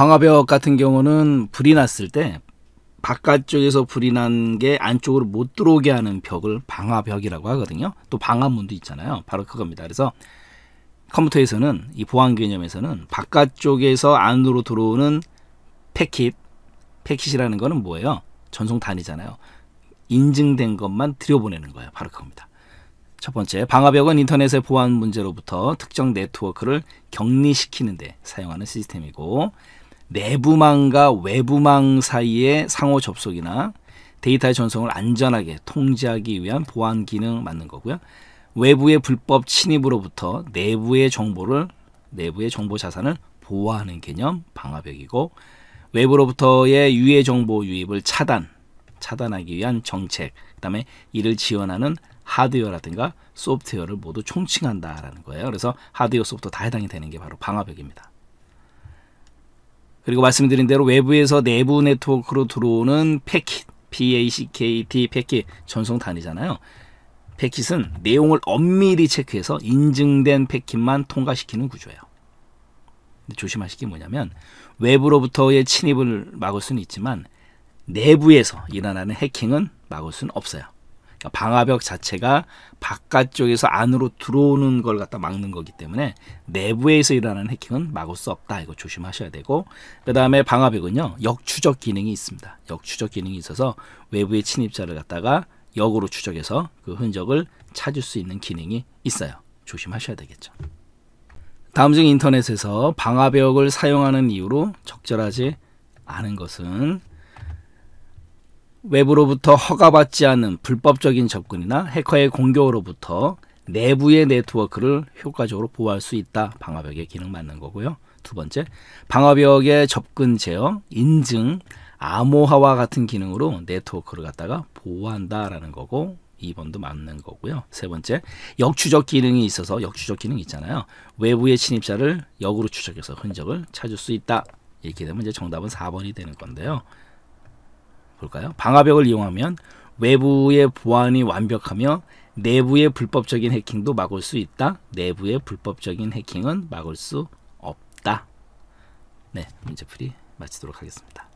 방화벽 같은 경우는 불이 났을 때 바깥쪽에서 불이 난 게 안쪽으로 못 들어오게 하는 벽을 방화벽이라고 하거든요. 또 방화문도 있잖아요. 바로 그겁니다. 그래서 컴퓨터에서는 이 보안 개념에서는 바깥쪽에서 안으로 들어오는 패킷, 패킷이라는 거는 뭐예요? 전송 단위잖아요. 인증된 것만 들여보내는 거예요. 바로 그겁니다. 첫 번째, 방화벽은 인터넷의 보안 문제로부터 특정 네트워크를 격리시키는 데 사용하는 시스템이고 내부망과 외부망 사이의 상호 접속이나 데이터의 전송을 안전하게 통제하기 위한 보안 기능 맞는 거고요. 외부의 불법 침입으로부터 내부의 정보를 내부의 정보 자산을 보호하는 개념 방화벽이고 외부로부터의 유해 정보 유입을 차단 차단하기 위한 정책 그다음에 이를 지원하는 하드웨어라든가 소프트웨어를 모두 총칭한다라는 거예요. 그래서 하드웨어 소프트 다 해당이 되는 게 바로 방화벽입니다. 그리고 말씀드린 대로 외부에서 내부 네트워크로 들어오는 패킷, PACKT 패킷 전송 단위잖아요. 패킷은 내용을 엄밀히 체크해서 인증된 패킷만 통과시키는 구조예요. 조심하실 게 뭐냐면 외부로부터의 침입을 막을 수는 있지만 내부에서 일어나는 해킹은 막을 수는 없어요. 그러니까 방화벽 자체가 바깥쪽에서 안으로 들어오는 걸 갖다 막는 거기 때문에 내부에서 일어나는 해킹은 막을 수 없다. 이거 조심하셔야 되고 그 다음에 방화벽은요 역추적 기능이 있습니다. 역추적 기능이 있어서 외부의 침입자를 갖다가 역으로 추적해서 그 흔적을 찾을 수 있는 기능이 있어요. 조심하셔야 되겠죠. 다음 중 인터넷에서 방화벽을 사용하는 이유로 적절하지 않은 것은 외부로부터 허가받지 않은 불법적인 접근이나 해커의 공격으로부터 내부의 네트워크를 효과적으로 보호할 수 있다. 방화벽의 기능 맞는 거고요. 두 번째, 방화벽의 접근 제어, 인증, 암호화와 같은 기능으로 네트워크를 갖다가 보호한다라는 거고 2번도 맞는 거고요. 세 번째, 역추적 기능이 있어서 역추적 기능 이 있잖아요. 외부의 침입자를 역으로 추적해서 흔적을 찾을 수 있다. 이렇게 되면 이제 정답은 4번이 되는 건데요. 볼까요? 방화벽을 이용하면 외부의 보안이 완벽하며 내부의 불법적인 해킹도 막을 수 있다. 내부의 불법적인 해킹은 막을 수 없다. 네, 문제 풀이 마치도록 하겠습니다.